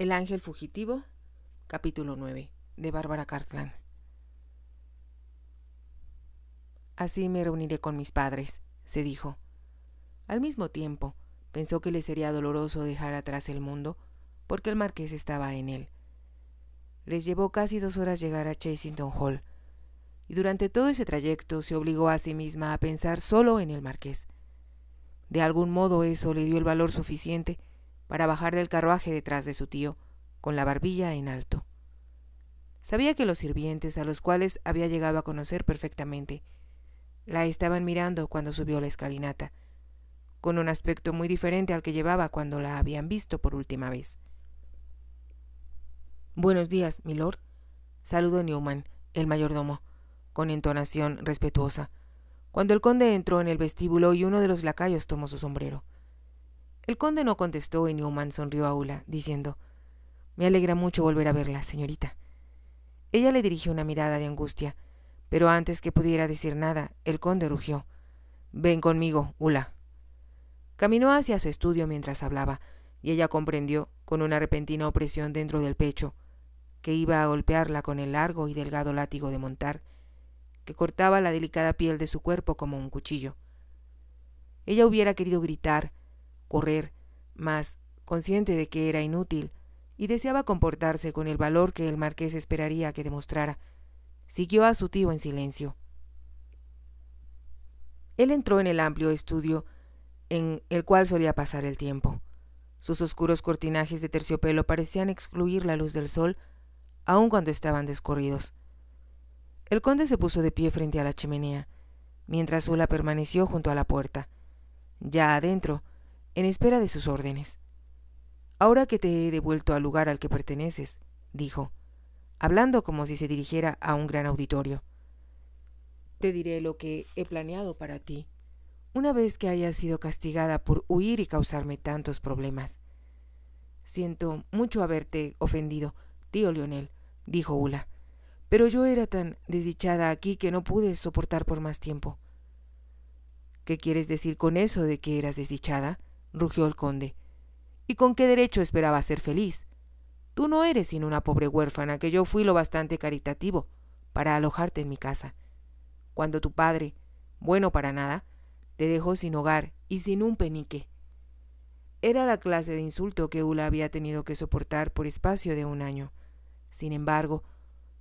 El ángel fugitivo, capítulo 9, de Bárbara Cartland. Así me reuniré con mis padres, se dijo. Al mismo tiempo, pensó que le sería doloroso dejar atrás el mundo, porque el marqués estaba en él. Les llevó casi dos horas llegar a Chasington Hall, y durante todo ese trayecto se obligó a sí misma a pensar solo en el marqués. De algún modo eso le dio el valor suficiente para bajar del carruaje detrás de su tío, con la barbilla en alto. Sabía que los sirvientes, a los cuales había llegado a conocer perfectamente, la estaban mirando cuando subió la escalinata, con un aspecto muy diferente al que llevaba cuando la habían visto por última vez. Buenos días, milord. Saludó Newman, el mayordomo, con entonación respetuosa, cuando el conde entró en el vestíbulo y uno de los lacayos tomó su sombrero. El conde no contestó y Newman sonrió a Ula, diciendo Me alegra mucho volver a verla, señorita. Ella le dirigió una mirada de angustia, pero antes que pudiera decir nada, el conde rugió. Ven conmigo, Ula. Caminó hacia su estudio mientras hablaba, y ella comprendió, con una repentina opresión dentro del pecho, que iba a golpearla con el largo y delgado látigo de montar, que cortaba la delicada piel de su cuerpo como un cuchillo. Ella hubiera querido gritar, correr, mas, consciente de que era inútil, y deseaba comportarse con el valor que el marqués esperaría que demostrara, siguió a su tío en silencio. Él entró en el amplio estudio en el cual solía pasar el tiempo. Sus oscuros cortinajes de terciopelo parecían excluir la luz del sol, aun cuando estaban descorridos. El conde se puso de pie frente a la chimenea, mientras Sula permaneció junto a la puerta. Ya adentro, en espera de sus órdenes. Ahora que te he devuelto al lugar al que perteneces, dijo, hablando como si se dirigiera a un gran auditorio. Te diré lo que he planeado para ti, una vez que hayas sido castigada por huir y causarme tantos problemas. Siento mucho haberte ofendido, tío Lionel, dijo Ula, pero yo era tan desdichada aquí que no pude soportar por más tiempo. ¿Qué quieres decir con eso de que eras desdichada? rugió el conde. ¿Y con qué derecho esperaba ser feliz? Tú no eres sino una pobre huérfana que yo fui lo bastante caritativo para alojarte en mi casa. Cuando tu padre, bueno para nada, te dejó sin hogar y sin un penique. Era la clase de insulto que Ula había tenido que soportar por espacio de un año. Sin embargo,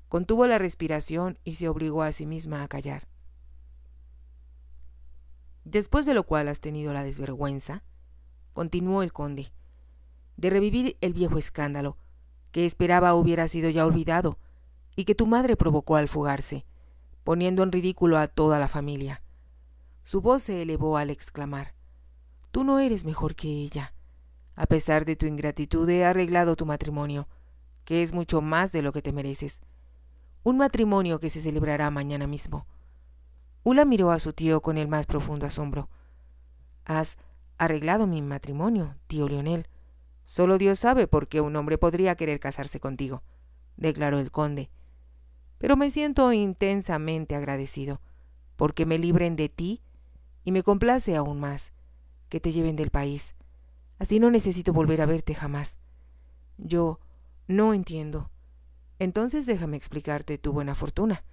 contuvo la respiración y se obligó a sí misma a callar. Después de lo cual has tenido la desvergüenza, continuó el conde, de revivir el viejo escándalo, que esperaba hubiera sido ya olvidado, y que tu madre provocó al fugarse, poniendo en ridículo a toda la familia. Su voz se elevó al exclamar Tú no eres mejor que ella. A pesar de tu ingratitud he arreglado tu matrimonio, que es mucho más de lo que te mereces. Un matrimonio que se celebrará mañana mismo. Ula miró a su tío con el más profundo asombro. Has arreglado mi matrimonio, tío Leonel. Solo Dios sabe por qué un hombre podría querer casarse contigo, declaró el conde. Pero me siento intensamente agradecido, porque me libren de ti y me complace aún más que te lleven del país. Así no necesito volver a verte jamás. Yo no entiendo. Entonces déjame explicarte tu buena fortuna.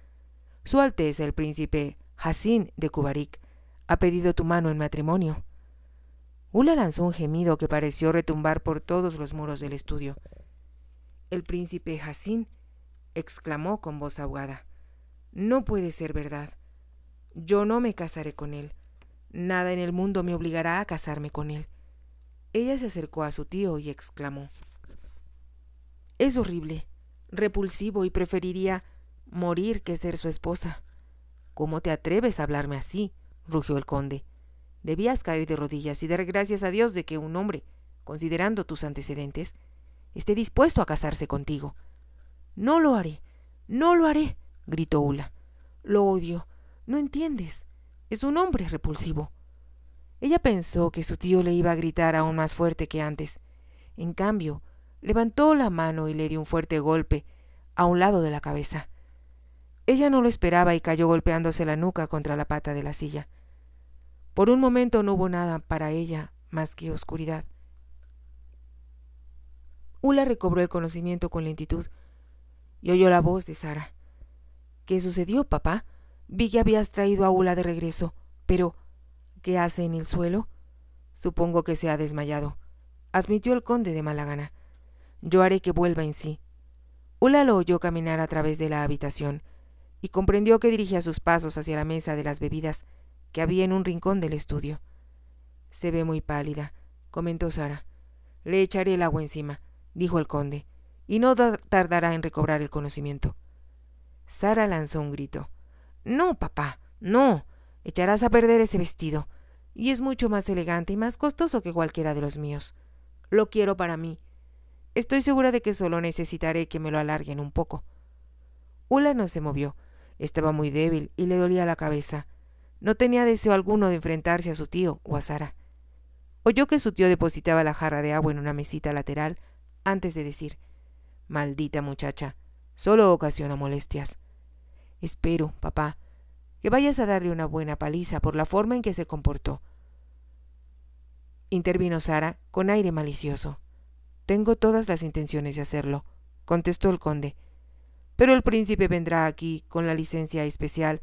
Su Alteza el príncipe Hassín de Kubarik ha pedido tu mano en matrimonio. Ula lanzó un gemido que pareció retumbar por todos los muros del estudio. El príncipe Jacín exclamó con voz ahogada. No puede ser verdad. Yo no me casaré con él. Nada en el mundo me obligará a casarme con él. Ella se acercó a su tío y exclamó. Es horrible, repulsivo y preferiría morir que ser su esposa. ¿Cómo te atreves a hablarme así? rugió el conde debías caer de rodillas y dar gracias a Dios de que un hombre, considerando tus antecedentes, esté dispuesto a casarse contigo. No lo haré, no lo haré, gritó Ula. Lo odio, no entiendes. Es un hombre repulsivo. Ella pensó que su tío le iba a gritar aún más fuerte que antes. En cambio, levantó la mano y le dio un fuerte golpe a un lado de la cabeza. Ella no lo esperaba y cayó golpeándose la nuca contra la pata de la silla. Por un momento no hubo nada para ella más que oscuridad. Ula recobró el conocimiento con lentitud y oyó la voz de Sara. ¿Qué sucedió, papá? Vi que habías traído a Ula de regreso, pero ¿qué hace en el suelo? Supongo que se ha desmayado, admitió el conde de mala gana. Yo haré que vuelva en sí. Ula lo oyó caminar a través de la habitación y comprendió que dirigía sus pasos hacia la mesa de las bebidas que había en un rincón del estudio. Se ve muy pálida, comentó Sara. Le echaré el agua encima, dijo el conde, y no tardará en recobrar el conocimiento. Sara lanzó un grito. No, papá, no. Echarás a perder ese vestido. Y es mucho más elegante y más costoso que cualquiera de los míos. Lo quiero para mí. Estoy segura de que solo necesitaré que me lo alarguen un poco. Ula no se movió. Estaba muy débil y le dolía la cabeza. No tenía deseo alguno de enfrentarse a su tío o a Sara. Oyó que su tío depositaba la jarra de agua en una mesita lateral antes de decir Maldita muchacha, solo ocasiona molestias. Espero, papá, que vayas a darle una buena paliza por la forma en que se comportó. Intervino Sara con aire malicioso. Tengo todas las intenciones de hacerlo, contestó el conde. Pero el príncipe vendrá aquí con la licencia especial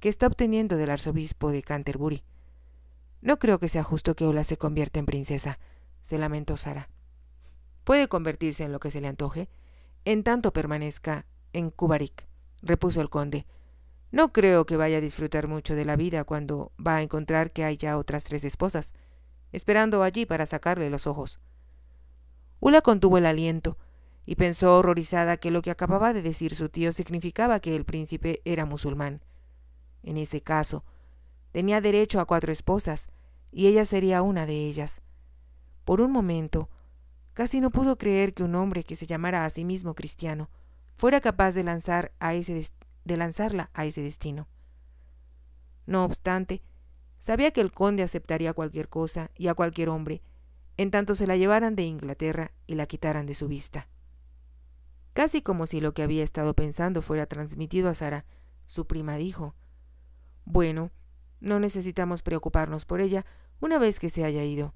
que está obteniendo del arzobispo de Canterbury. No creo que sea justo que Ola se convierta en princesa, se lamentó Sara. Puede convertirse en lo que se le antoje, en tanto permanezca en Kubarik, repuso el conde. No creo que vaya a disfrutar mucho de la vida cuando va a encontrar que hay ya otras tres esposas, esperando allí para sacarle los ojos. Ula contuvo el aliento y pensó horrorizada que lo que acababa de decir su tío significaba que el príncipe era musulmán en ese caso. Tenía derecho a cuatro esposas, y ella sería una de ellas. Por un momento, casi no pudo creer que un hombre que se llamara a sí mismo cristiano fuera capaz de, lanzar a ese de lanzarla a ese destino. No obstante, sabía que el conde aceptaría cualquier cosa y a cualquier hombre, en tanto se la llevaran de Inglaterra y la quitaran de su vista. Casi como si lo que había estado pensando fuera transmitido a Sara, su prima dijo, bueno, no necesitamos preocuparnos por ella una vez que se haya ido.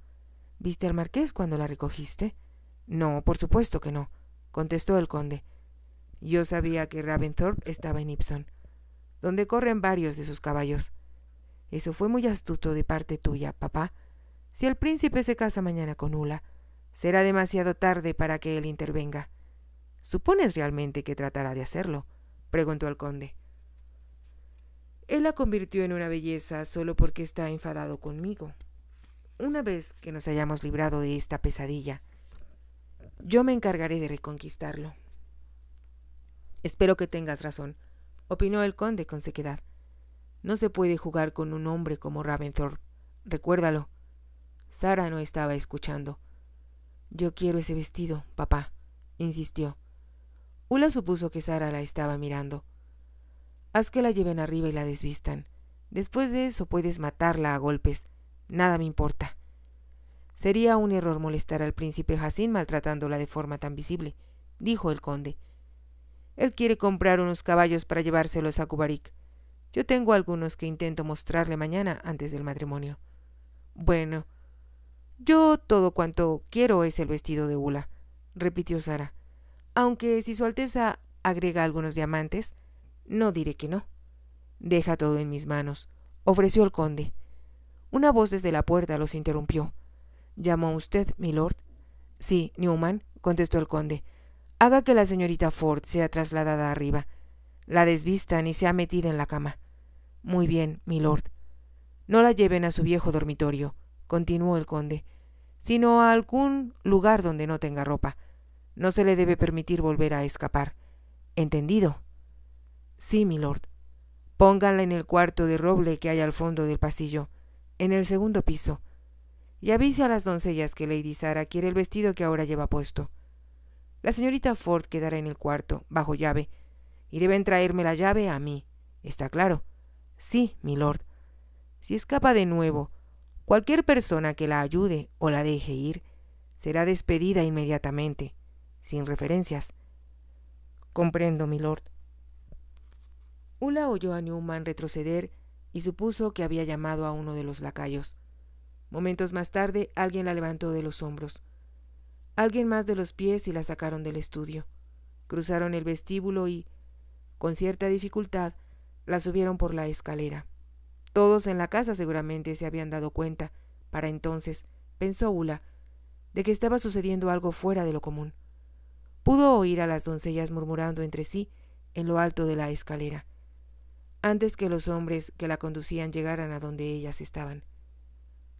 ¿Viste al marqués cuando la recogiste? No, por supuesto que no, contestó el conde. Yo sabía que Raventhorpe estaba en Ibson, donde corren varios de sus caballos. Eso fue muy astuto de parte tuya, papá. Si el príncipe se casa mañana con Ula, será demasiado tarde para que él intervenga. ¿Supones realmente que tratará de hacerlo? preguntó el conde. Él la convirtió en una belleza solo porque está enfadado conmigo. Una vez que nos hayamos librado de esta pesadilla, yo me encargaré de reconquistarlo. Espero que tengas razón, opinó el conde con sequedad. No se puede jugar con un hombre como Raventhorpe. Recuérdalo. Sara no estaba escuchando. Yo quiero ese vestido, papá, insistió. Ula supuso que Sara la estaba mirando. Haz que la lleven arriba y la desvistan. Después de eso puedes matarla a golpes. Nada me importa. Sería un error molestar al príncipe Jacín maltratándola de forma tan visible, dijo el conde. Él quiere comprar unos caballos para llevárselos a Kubarik. Yo tengo algunos que intento mostrarle mañana antes del matrimonio. Bueno, yo todo cuanto quiero es el vestido de Ula, repitió Sara. Aunque si Su Alteza agrega algunos diamantes, no diré que no. Deja todo en mis manos, ofreció el conde. Una voz desde la puerta los interrumpió. ¿Llamó usted, milord? Sí, Newman, contestó el conde. Haga que la señorita Ford sea trasladada arriba. La desvistan y ha metida en la cama. Muy bien, milord. No la lleven a su viejo dormitorio, continuó el conde, sino a algún lugar donde no tenga ropa. No se le debe permitir volver a escapar. ¿Entendido? Sí, milord. Pónganla en el cuarto de roble que hay al fondo del pasillo, en el segundo piso. Y avise a las doncellas que Lady Sara quiere el vestido que ahora lleva puesto. La señorita Ford quedará en el cuarto, bajo llave, y deben traerme la llave a mí. ¿Está claro? Sí, milord. Si escapa de nuevo, cualquier persona que la ayude o la deje ir será despedida inmediatamente, sin referencias. Comprendo, milord. Ula oyó a Newman retroceder y supuso que había llamado a uno de los lacayos. Momentos más tarde alguien la levantó de los hombros. Alguien más de los pies y la sacaron del estudio. Cruzaron el vestíbulo y, con cierta dificultad, la subieron por la escalera. Todos en la casa seguramente se habían dado cuenta, para entonces, pensó Ula, de que estaba sucediendo algo fuera de lo común. Pudo oír a las doncellas murmurando entre sí en lo alto de la escalera antes que los hombres que la conducían llegaran a donde ellas estaban.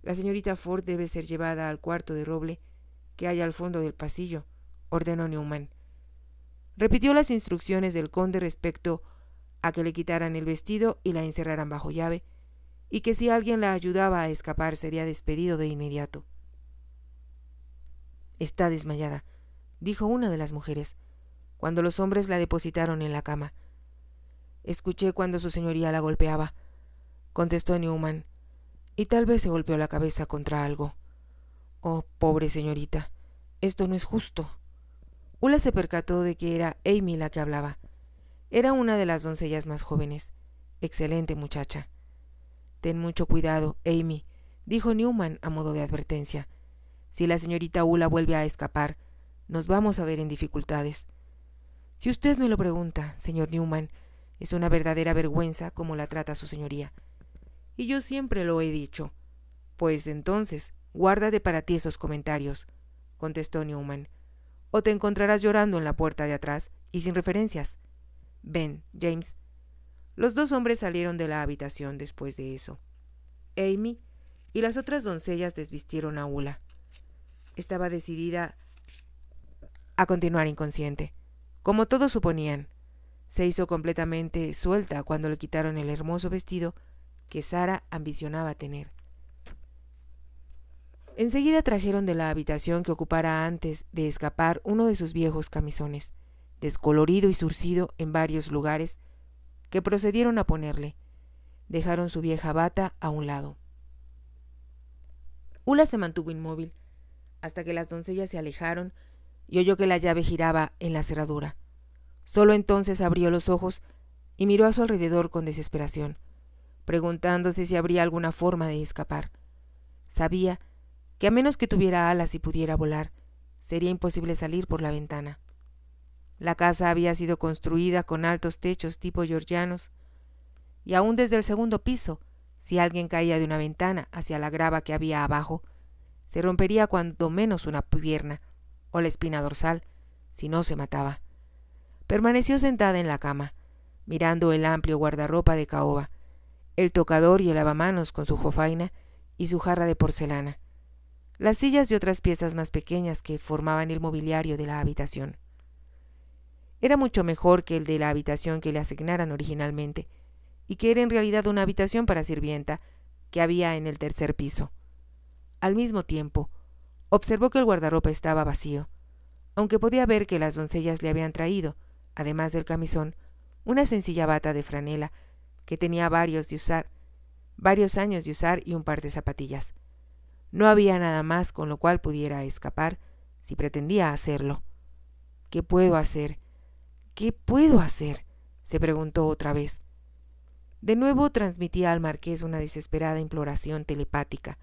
La señorita Ford debe ser llevada al cuarto de roble que hay al fondo del pasillo, ordenó Newman. Repitió las instrucciones del conde respecto a que le quitaran el vestido y la encerraran bajo llave, y que si alguien la ayudaba a escapar sería despedido de inmediato. Está desmayada, dijo una de las mujeres, cuando los hombres la depositaron en la cama. Escuché cuando su señoría la golpeaba, contestó Newman, y tal vez se golpeó la cabeza contra algo. Oh, pobre señorita, esto no es justo. Ula se percató de que era Amy la que hablaba. Era una de las doncellas más jóvenes. Excelente muchacha. Ten mucho cuidado, Amy, dijo Newman a modo de advertencia. Si la señorita Ula vuelve a escapar, nos vamos a ver en dificultades. Si usted me lo pregunta, señor Newman, es una verdadera vergüenza como la trata su señoría. Y yo siempre lo he dicho. Pues entonces, guárdate para ti esos comentarios, contestó Newman, o te encontrarás llorando en la puerta de atrás y sin referencias. Ven, James. Los dos hombres salieron de la habitación después de eso. Amy y las otras doncellas desvistieron a Ula. Estaba decidida a continuar inconsciente, como todos suponían, se hizo completamente suelta cuando le quitaron el hermoso vestido que Sara ambicionaba tener. Enseguida trajeron de la habitación que ocupara antes de escapar uno de sus viejos camisones, descolorido y surcido en varios lugares, que procedieron a ponerle. Dejaron su vieja bata a un lado. Ula se mantuvo inmóvil hasta que las doncellas se alejaron y oyó que la llave giraba en la cerradura. Solo entonces abrió los ojos y miró a su alrededor con desesperación, preguntándose si habría alguna forma de escapar. Sabía que a menos que tuviera alas y pudiera volar, sería imposible salir por la ventana. La casa había sido construida con altos techos tipo georgianos, y aún desde el segundo piso, si alguien caía de una ventana hacia la grava que había abajo, se rompería cuanto menos una pierna o la espina dorsal, si no se mataba permaneció sentada en la cama, mirando el amplio guardarropa de caoba, el tocador y el lavamanos con su jofaina y su jarra de porcelana, las sillas y otras piezas más pequeñas que formaban el mobiliario de la habitación. Era mucho mejor que el de la habitación que le asignaran originalmente, y que era en realidad una habitación para sirvienta que había en el tercer piso. Al mismo tiempo, observó que el guardarropa estaba vacío, aunque podía ver que las doncellas le habían traído, además del camisón, una sencilla bata de franela, que tenía varios de usar, varios años de usar y un par de zapatillas. No había nada más con lo cual pudiera escapar si pretendía hacerlo. ¿Qué puedo hacer? ¿Qué puedo hacer? se preguntó otra vez. De nuevo transmitía al marqués una desesperada imploración telepática,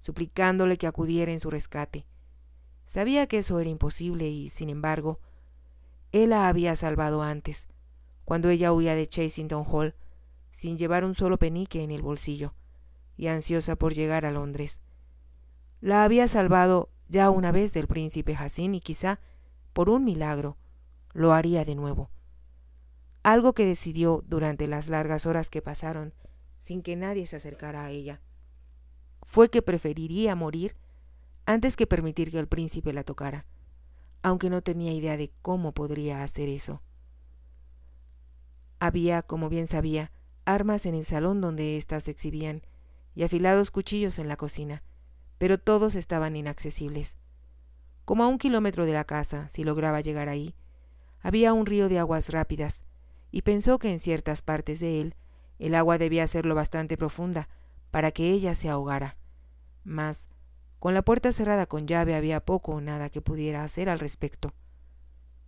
suplicándole que acudiera en su rescate. Sabía que eso era imposible y, sin embargo, él la había salvado antes, cuando ella huía de Chasington Hall, sin llevar un solo penique en el bolsillo, y ansiosa por llegar a Londres. La había salvado ya una vez del príncipe Jacin y quizá, por un milagro, lo haría de nuevo. Algo que decidió durante las largas horas que pasaron sin que nadie se acercara a ella. Fue que preferiría morir antes que permitir que el príncipe la tocara aunque no tenía idea de cómo podría hacer eso. Había, como bien sabía, armas en el salón donde éstas exhibían, y afilados cuchillos en la cocina, pero todos estaban inaccesibles. Como a un kilómetro de la casa, si lograba llegar ahí, había un río de aguas rápidas, y pensó que en ciertas partes de él el agua debía ser lo bastante profunda para que ella se ahogara. Mas con la puerta cerrada con llave había poco o nada que pudiera hacer al respecto.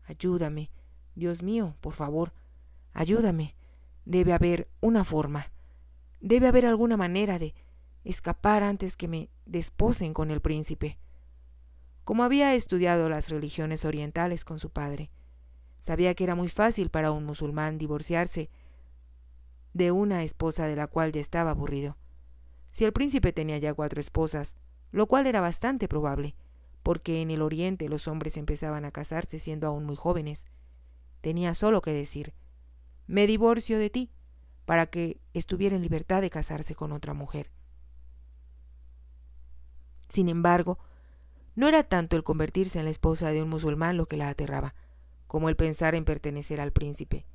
Ayúdame, Dios mío, por favor, ayúdame. Debe haber una forma. Debe haber alguna manera de escapar antes que me desposen con el príncipe. Como había estudiado las religiones orientales con su padre, sabía que era muy fácil para un musulmán divorciarse de una esposa de la cual ya estaba aburrido. Si el príncipe tenía ya cuatro esposas, lo cual era bastante probable, porque en el Oriente los hombres empezaban a casarse siendo aún muy jóvenes. Tenía solo que decir, me divorcio de ti, para que estuviera en libertad de casarse con otra mujer. Sin embargo, no era tanto el convertirse en la esposa de un musulmán lo que la aterraba, como el pensar en pertenecer al príncipe.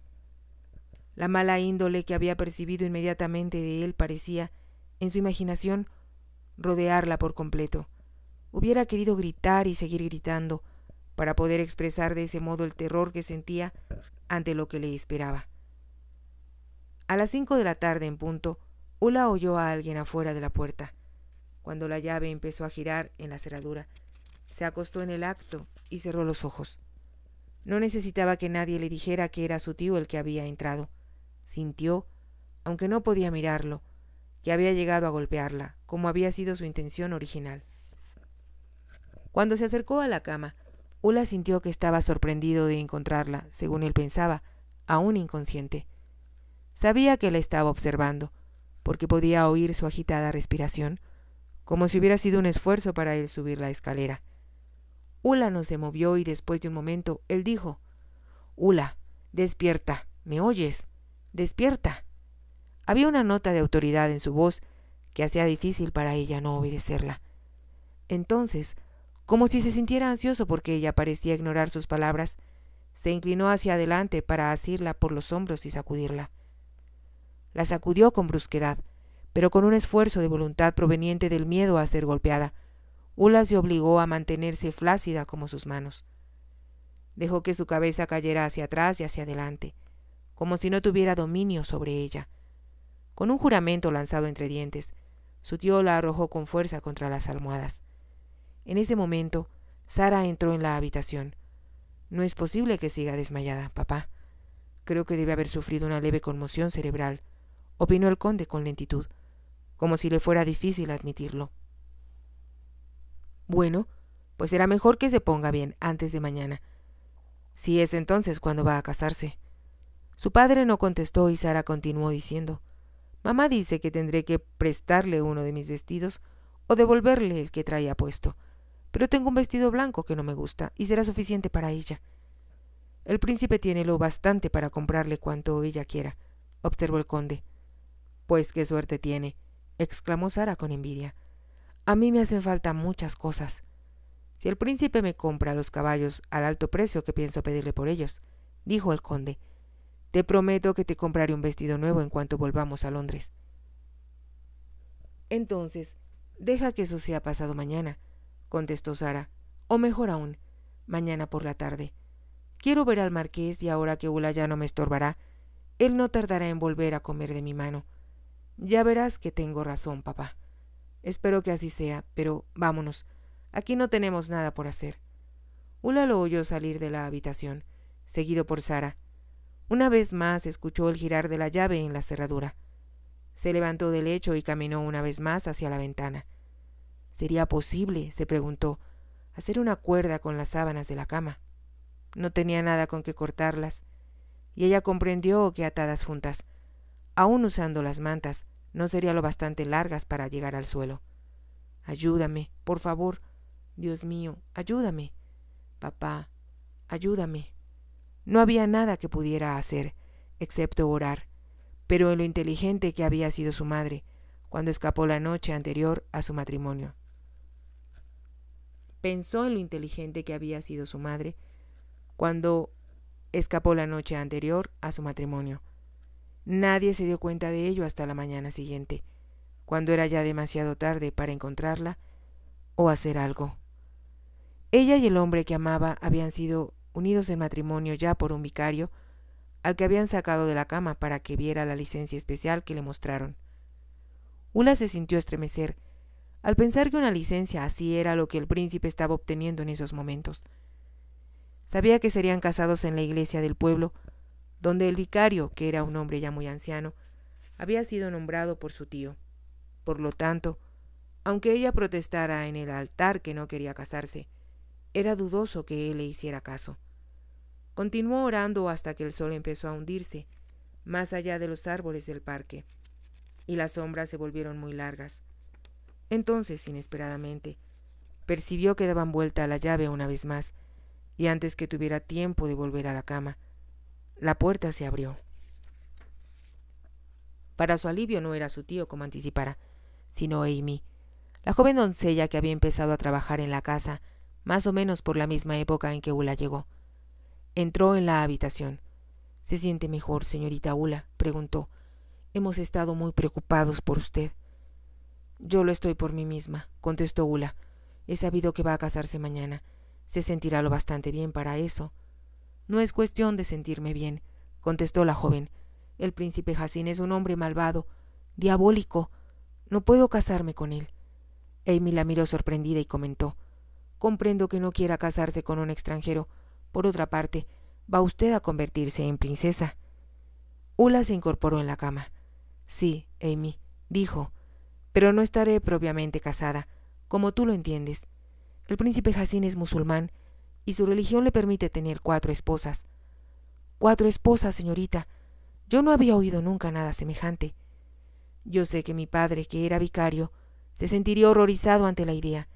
La mala índole que había percibido inmediatamente de él parecía, en su imaginación, rodearla por completo. Hubiera querido gritar y seguir gritando, para poder expresar de ese modo el terror que sentía ante lo que le esperaba. A las cinco de la tarde en punto, Ula oyó a alguien afuera de la puerta. Cuando la llave empezó a girar en la cerradura, se acostó en el acto y cerró los ojos. No necesitaba que nadie le dijera que era su tío el que había entrado. Sintió, aunque no podía mirarlo, que había llegado a golpearla, como había sido su intención original. Cuando se acercó a la cama, Ula sintió que estaba sorprendido de encontrarla, según él pensaba, aún inconsciente. Sabía que la estaba observando, porque podía oír su agitada respiración, como si hubiera sido un esfuerzo para él subir la escalera. Ula no se movió y después de un momento él dijo Ula, despierta, ¿me oyes? Despierta. Había una nota de autoridad en su voz que hacía difícil para ella no obedecerla. Entonces, como si se sintiera ansioso porque ella parecía ignorar sus palabras, se inclinó hacia adelante para asirla por los hombros y sacudirla. La sacudió con brusquedad, pero con un esfuerzo de voluntad proveniente del miedo a ser golpeada. Ula se obligó a mantenerse flácida como sus manos. Dejó que su cabeza cayera hacia atrás y hacia adelante, como si no tuviera dominio sobre ella. Con un juramento lanzado entre dientes, su tío la arrojó con fuerza contra las almohadas. En ese momento, Sara entró en la habitación. No es posible que siga desmayada, papá. Creo que debe haber sufrido una leve conmoción cerebral, opinó el conde con lentitud, como si le fuera difícil admitirlo. Bueno, pues será mejor que se ponga bien antes de mañana. Si es entonces cuando va a casarse. Su padre no contestó y Sara continuó diciendo Mamá dice que tendré que prestarle uno de mis vestidos o devolverle el que traía puesto. Pero tengo un vestido blanco que no me gusta y será suficiente para ella. El príncipe tiene lo bastante para comprarle cuanto ella quiera, observó el conde. Pues qué suerte tiene, exclamó Sara con envidia. A mí me hacen falta muchas cosas. Si el príncipe me compra los caballos al alto precio que pienso pedirle por ellos, dijo el conde, te prometo que te compraré un vestido nuevo en cuanto volvamos a Londres. Entonces, deja que eso sea pasado mañana, contestó Sara, o mejor aún, mañana por la tarde. Quiero ver al marqués y ahora que Ula ya no me estorbará, él no tardará en volver a comer de mi mano. Ya verás que tengo razón, papá. Espero que así sea, pero vámonos. Aquí no tenemos nada por hacer. Ula lo oyó salir de la habitación, seguido por Sara, una vez más escuchó el girar de la llave en la cerradura. Se levantó del lecho y caminó una vez más hacia la ventana. ¿Sería posible, se preguntó, hacer una cuerda con las sábanas de la cama? No tenía nada con que cortarlas, y ella comprendió que atadas juntas, aún usando las mantas, no serían lo bastante largas para llegar al suelo. Ayúdame, por favor. Dios mío, ayúdame. Papá, ayúdame. No había nada que pudiera hacer, excepto orar, pero en lo inteligente que había sido su madre, cuando escapó la noche anterior a su matrimonio. Pensó en lo inteligente que había sido su madre, cuando escapó la noche anterior a su matrimonio. Nadie se dio cuenta de ello hasta la mañana siguiente, cuando era ya demasiado tarde para encontrarla o hacer algo. Ella y el hombre que amaba habían sido unidos en matrimonio ya por un vicario, al que habían sacado de la cama para que viera la licencia especial que le mostraron. una se sintió estremecer, al pensar que una licencia así era lo que el príncipe estaba obteniendo en esos momentos. Sabía que serían casados en la iglesia del pueblo, donde el vicario, que era un hombre ya muy anciano, había sido nombrado por su tío. Por lo tanto, aunque ella protestara en el altar que no quería casarse, era dudoso que él le hiciera caso. Continuó orando hasta que el sol empezó a hundirse, más allá de los árboles del parque, y las sombras se volvieron muy largas. Entonces, inesperadamente, percibió que daban vuelta a la llave una vez más, y antes que tuviera tiempo de volver a la cama, la puerta se abrió. Para su alivio no era su tío como anticipara, sino Amy, la joven doncella que había empezado a trabajar en la casa más o menos por la misma época en que Ula llegó. Entró en la habitación. ¿Se siente mejor, señorita Ula? preguntó. Hemos estado muy preocupados por usted. Yo lo estoy por mí misma, contestó Ula. He sabido que va a casarse mañana. Se sentirá lo bastante bien para eso. No es cuestión de sentirme bien, contestó la joven. El príncipe Jacín es un hombre malvado, diabólico. No puedo casarme con él. Amy la miró sorprendida y comentó Comprendo que no quiera casarse con un extranjero. Por otra parte, va usted a convertirse en princesa. Ula se incorporó en la cama. Sí, Amy, dijo, pero no estaré propiamente casada, como tú lo entiendes. El príncipe Jacín es musulmán y su religión le permite tener cuatro esposas. Cuatro esposas, señorita. Yo no había oído nunca nada semejante. Yo sé que mi padre, que era vicario, se sentiría horrorizado ante la idea,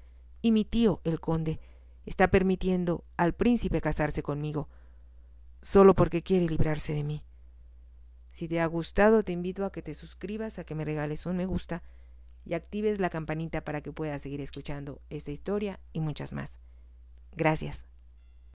y mi tío, el conde, está permitiendo al príncipe casarse conmigo, solo porque quiere librarse de mí. Si te ha gustado, te invito a que te suscribas, a que me regales un me gusta y actives la campanita para que puedas seguir escuchando esta historia y muchas más. Gracias.